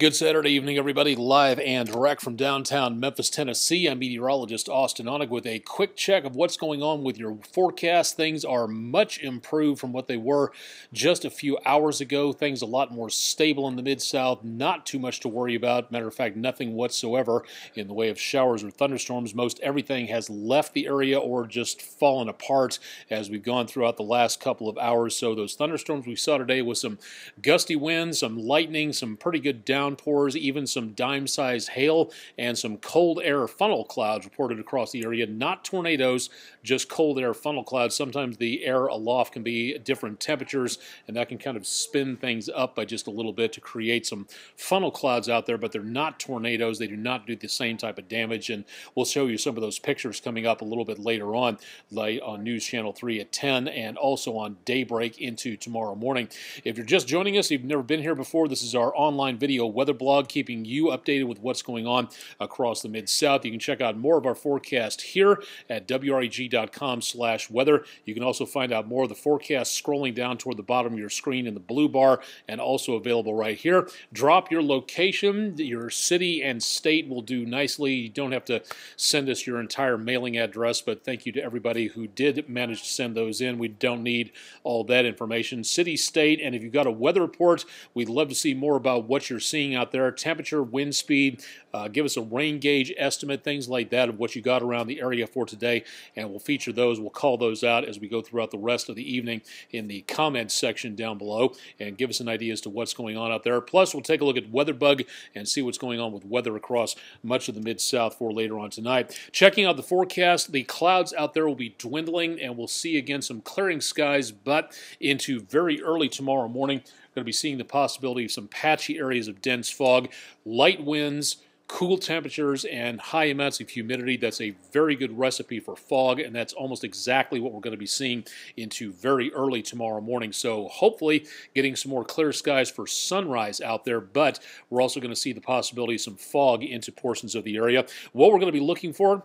Good Saturday evening, everybody. Live and direct from downtown Memphis, Tennessee. I'm meteorologist Austin Onig with a quick check of what's going on with your forecast. Things are much improved from what they were just a few hours ago. Things a lot more stable in the Mid South. Not too much to worry about. Matter of fact, nothing whatsoever in the way of showers or thunderstorms. Most everything has left the area or just fallen apart as we've gone throughout the last couple of hours. So those thunderstorms we saw today with some gusty winds, some lightning, some pretty good down downpours, even some dime sized hail, and some cold air funnel clouds reported across the area. Not tornadoes, just cold air funnel clouds. Sometimes the air aloft can be different temperatures, and that can kind of spin things up by just a little bit to create some funnel clouds out there, but they're not tornadoes. They do not do the same type of damage, and we'll show you some of those pictures coming up a little bit later on, like on News Channel 3 at 10, and also on Daybreak into tomorrow morning. If you're just joining us, you've never been here before, this is our online video weather blog, keeping you updated with what's going on across the Mid-South. You can check out more of our forecast here at WREG WFAB.com slash weather. You can also find out more of the forecast scrolling down toward the bottom of your screen in the blue bar and also available right here. Drop your location, your city and state will do nicely. You don't have to send us your entire mailing address, but thank you to everybody who did manage to send those in. We don't need all that information. City, state, and if you've got a weather report, we'd love to see more about what you're seeing out there. Temperature, wind speed, uh, give us a rain gauge estimate, things like that of what you got around the area for today, and we'll We'll feature those. We'll call those out as we go throughout the rest of the evening in the comments section down below and give us an idea as to what's going on out there. Plus, we'll take a look at WeatherBug and see what's going on with weather across much of the Mid South for later on tonight. Checking out the forecast, the clouds out there will be dwindling and we'll see again some clearing skies, but into very early tomorrow morning, we're going to be seeing the possibility of some patchy areas of dense fog, light winds cool temperatures and high amounts of humidity. That's a very good recipe for fog, and that's almost exactly what we're going to be seeing into very early tomorrow morning. So hopefully getting some more clear skies for sunrise out there, but we're also going to see the possibility of some fog into portions of the area. What we're going to be looking for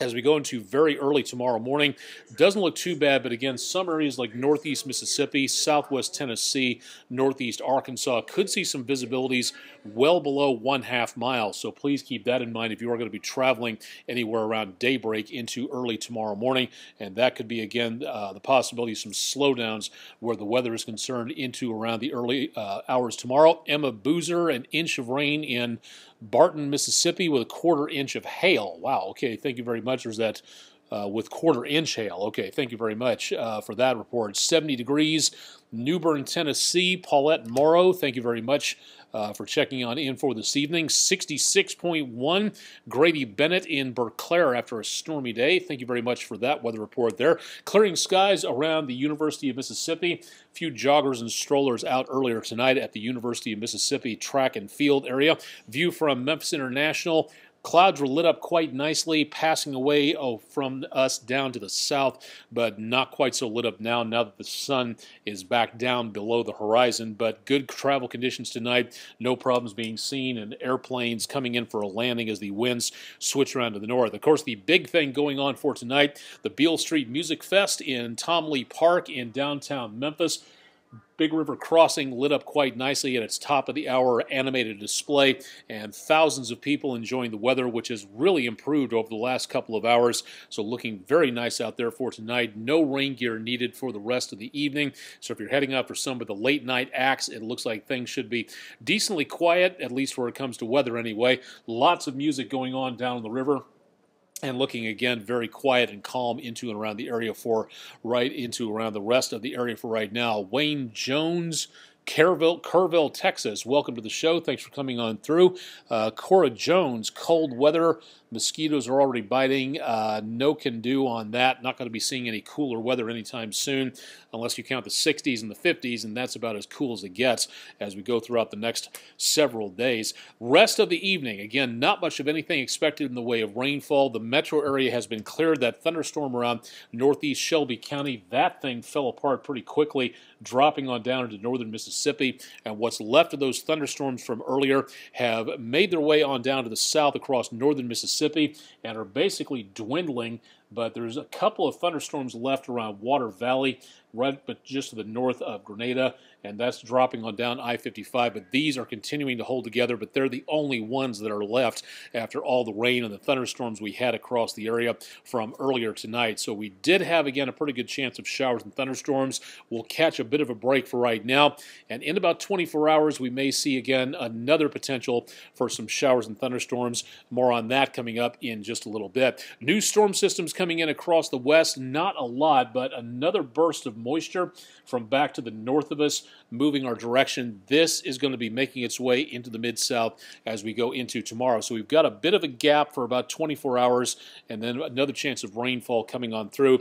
as we go into very early tomorrow morning. Doesn't look too bad, but again, some areas like northeast Mississippi, southwest Tennessee, northeast Arkansas could see some visibilities well below one half mile. So please keep that in mind if you are going to be traveling anywhere around daybreak into early tomorrow morning. And that could be, again, uh, the possibility of some slowdowns where the weather is concerned into around the early uh, hours tomorrow. Emma Boozer, an inch of rain in Barton, Mississippi, with a quarter inch of hail. Wow, okay, thank you very much. There's that uh, with quarter inch hail. Okay, thank you very much uh, for that report. 70 degrees, Newbern, Tennessee. Paulette Morrow, thank you very much uh, for checking on in for this evening. 66.1, Grady Bennett in Berclair after a stormy day. Thank you very much for that weather report there. Clearing skies around the University of Mississippi. A few joggers and strollers out earlier tonight at the University of Mississippi track and field area. View from Memphis International. Clouds were lit up quite nicely, passing away oh, from us down to the south, but not quite so lit up now, now that the sun is back down below the horizon. But good travel conditions tonight, no problems being seen, and airplanes coming in for a landing as the winds switch around to the north. Of course, the big thing going on for tonight, the Beale Street Music Fest in Tom Lee Park in downtown Memphis. Big River Crossing lit up quite nicely at its top of the hour animated display, and thousands of people enjoying the weather, which has really improved over the last couple of hours. So, looking very nice out there for tonight. No rain gear needed for the rest of the evening. So, if you're heading out for some of the late night acts, it looks like things should be decently quiet, at least where it comes to weather anyway. Lots of music going on down the river and looking again very quiet and calm into and around the area for right into around the rest of the area for right now. Wayne Jones Kerrville, Kerrville, Texas. Welcome to the show. Thanks for coming on through. Uh, Cora Jones, cold weather. Mosquitoes are already biting. Uh, no can do on that. Not going to be seeing any cooler weather anytime soon, unless you count the 60s and the 50s, and that's about as cool as it gets as we go throughout the next several days. Rest of the evening, again, not much of anything expected in the way of rainfall. The metro area has been cleared. That thunderstorm around northeast Shelby County, that thing fell apart pretty quickly, dropping on down into northern Mississippi. Mississippi, and what's left of those thunderstorms from earlier have made their way on down to the south across northern Mississippi and are basically dwindling but there's a couple of thunderstorms left around Water Valley, right but just to the north of Grenada, and that's dropping on down I-55. But these are continuing to hold together, but they're the only ones that are left after all the rain and the thunderstorms we had across the area from earlier tonight. So we did have again a pretty good chance of showers and thunderstorms. We'll catch a bit of a break for right now, and in about 24 hours we may see again another potential for some showers and thunderstorms. More on that coming up in just a little bit. New storm systems coming in across the west. Not a lot, but another burst of moisture from back to the north of us, moving our direction. This is going to be making its way into the mid-south as we go into tomorrow. So we've got a bit of a gap for about 24 hours, and then another chance of rainfall coming on through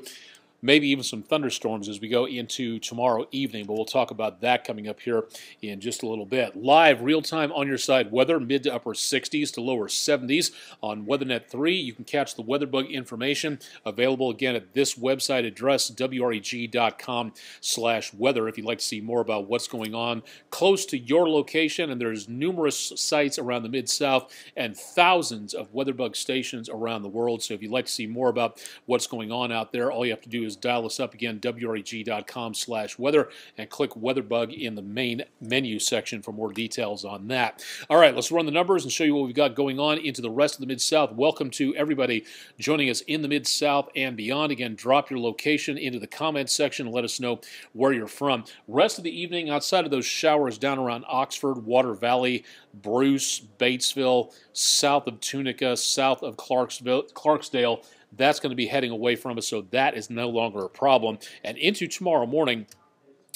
maybe even some thunderstorms as we go into tomorrow evening, but we'll talk about that coming up here in just a little bit. Live, real time on your side weather, mid to upper 60s to lower 70s on WeatherNet 3. You can catch the WeatherBug information available again at this website address, wreg.com slash weather, if you'd like to see more about what's going on close to your location. And there's numerous sites around the Mid-South and thousands of WeatherBug stations around the world. So if you'd like to see more about what's going on out there, all you have to do is dial us up again, wreg.com slash weather, and click Weatherbug in the main menu section for more details on that. All right, let's run the numbers and show you what we've got going on into the rest of the Mid South. Welcome to everybody joining us in the Mid South and beyond. Again, drop your location into the comments section and let us know where you're from. Rest of the evening, outside of those showers down around Oxford, Water Valley, Bruce, Batesville, south of Tunica, south of Clarksville, Clarksdale, that's going to be heading away from us, so that is no longer a problem. And into tomorrow morning,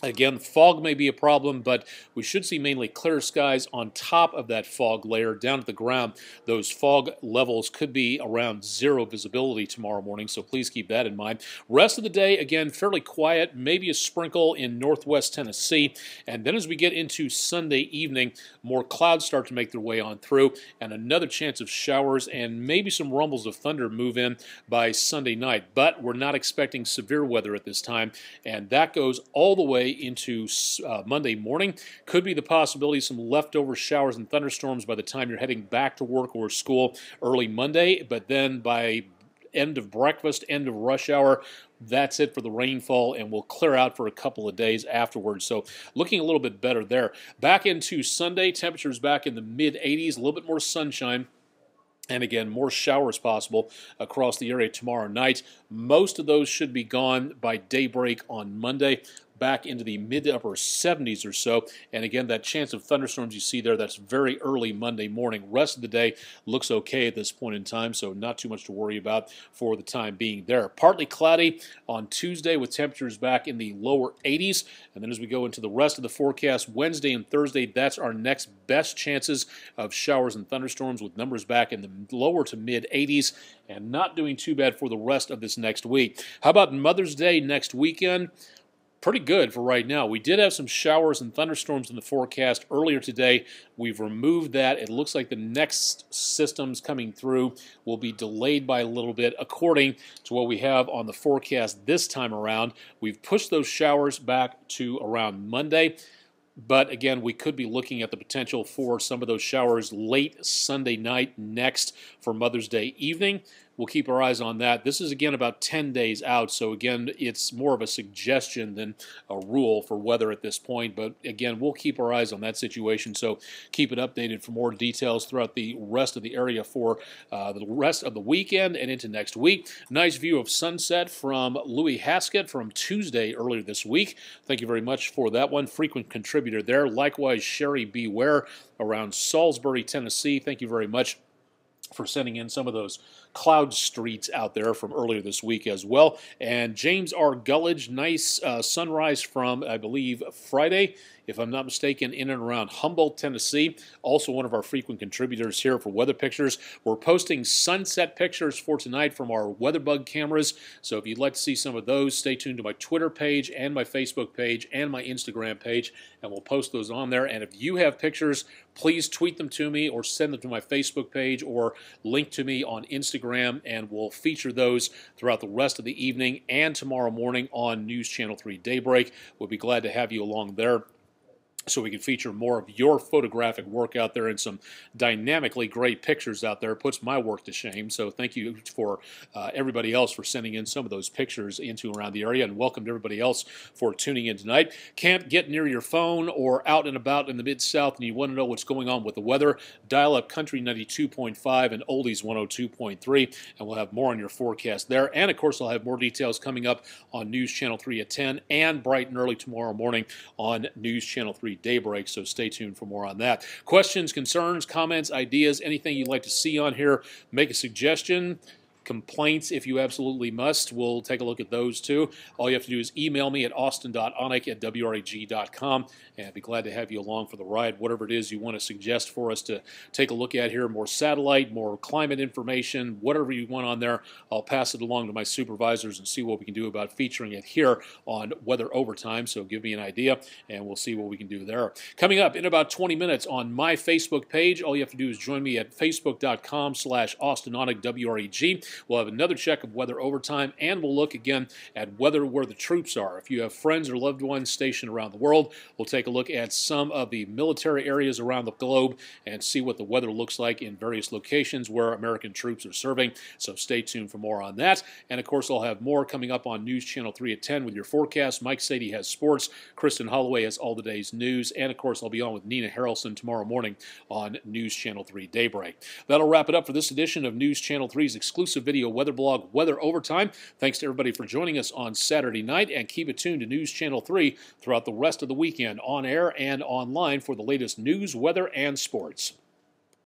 Again, fog may be a problem, but we should see mainly clear skies on top of that fog layer down at the ground. Those fog levels could be around zero visibility tomorrow morning, so please keep that in mind. Rest of the day, again, fairly quiet, maybe a sprinkle in northwest Tennessee. And then as we get into Sunday evening, more clouds start to make their way on through, and another chance of showers and maybe some rumbles of thunder move in by Sunday night. But we're not expecting severe weather at this time, and that goes all the way into uh, Monday morning. Could be the possibility of some leftover showers and thunderstorms by the time you're heading back to work or school early Monday, but then by end of breakfast, end of rush hour, that's it for the rainfall, and we'll clear out for a couple of days afterwards. So, looking a little bit better there. Back into Sunday, temperatures back in the mid 80s, a little bit more sunshine. And again, more showers possible across the area tomorrow night. Most of those should be gone by daybreak on Monday back into the mid to upper 70s or so. And again, that chance of thunderstorms you see there, that's very early Monday morning. Rest of the day looks okay at this point in time, so not too much to worry about for the time being there. Partly cloudy on Tuesday with temperatures back in the lower 80s. And then as we go into the rest of the forecast, Wednesday and Thursday, that's our next best chances of showers and thunderstorms with numbers back in the lower to mid 80s and not doing too bad for the rest of this next week. How about Mother's Day next weekend? pretty good for right now. We did have some showers and thunderstorms in the forecast earlier today. We've removed that. It looks like the next systems coming through will be delayed by a little bit according to what we have on the forecast this time around. We've pushed those showers back to around Monday. But again, we could be looking at the potential for some of those showers late Sunday night next for Mother's Day evening we'll keep our eyes on that. This is again about 10 days out, so again, it's more of a suggestion than a rule for weather at this point. But again, we'll keep our eyes on that situation, so keep it updated for more details throughout the rest of the area for uh, the rest of the weekend and into next week. Nice view of sunset from Louis Haskett from Tuesday earlier this week. Thank you very much for that one. Frequent contributor there. Likewise, Sherry Beware around Salisbury, Tennessee. Thank you very much for sending in some of those cloud streets out there from earlier this week as well. And James R. Gullidge, nice uh, sunrise from, I believe, Friday if I'm not mistaken, in and around Humboldt, Tennessee. Also, one of our frequent contributors here for weather pictures. We're posting sunset pictures for tonight from our Weatherbug cameras. So if you'd like to see some of those, stay tuned to my Twitter page and my Facebook page and my Instagram page, and we'll post those on there. And if you have pictures, please tweet them to me or send them to my Facebook page or link to me on Instagram, and we'll feature those throughout the rest of the evening and tomorrow morning on News Channel 3 Daybreak. We'll be glad to have you along there so we can feature more of your photographic work out there and some dynamically great pictures out there. It puts my work to shame. So thank you for uh, everybody else for sending in some of those pictures into around the area, and welcome to everybody else for tuning in tonight. Can't get near your phone or out and about in the mid south, and you want to know what's going on with the weather? Dial up Country 92.5 and Oldies 102.3, and we'll have more on your forecast there. And of course, I'll have more details coming up on News Channel 3 at 10 and bright and early tomorrow morning on News Channel 3 daybreak, so stay tuned for more on that. Questions, concerns, comments, ideas, anything you'd like to see on here, make a suggestion complaints if you absolutely must. We'll take a look at those too. All you have to do is email me at austin.onic at wrag.com, and I'd be glad to have you along for the ride. Whatever it is you want to suggest for us to take a look at here, more satellite, more climate information, whatever you want on there, I'll pass it along to my supervisors and see what we can do about featuring it here on Weather Overtime. So give me an idea, and we'll see what we can do there. Coming up in about 20 minutes on my Facebook page, all you have to do is join me at facebook.com slash austinonic, W-R-E-G. We'll have another check of weather overtime, and we'll look again at weather where the troops are. If you have friends or loved ones stationed around the world, we'll take a look at some of the military areas around the globe and see what the weather looks like in various locations where American troops are serving. So stay tuned for more on that. And of course, I'll have more coming up on News Channel 3 at 10 with your forecast. Mike Sadie has sports. Kristen Holloway has all the day's news. And of course, I'll be on with Nina Harrelson tomorrow morning on News Channel 3 Daybreak. That'll wrap it up for this edition of News Channel 3's exclusive exclusive video weather blog, Weather Overtime. Thanks to everybody for joining us on Saturday night, and keep it tuned to News Channel 3 throughout the rest of the weekend, on air and online, for the latest news, weather, and sports.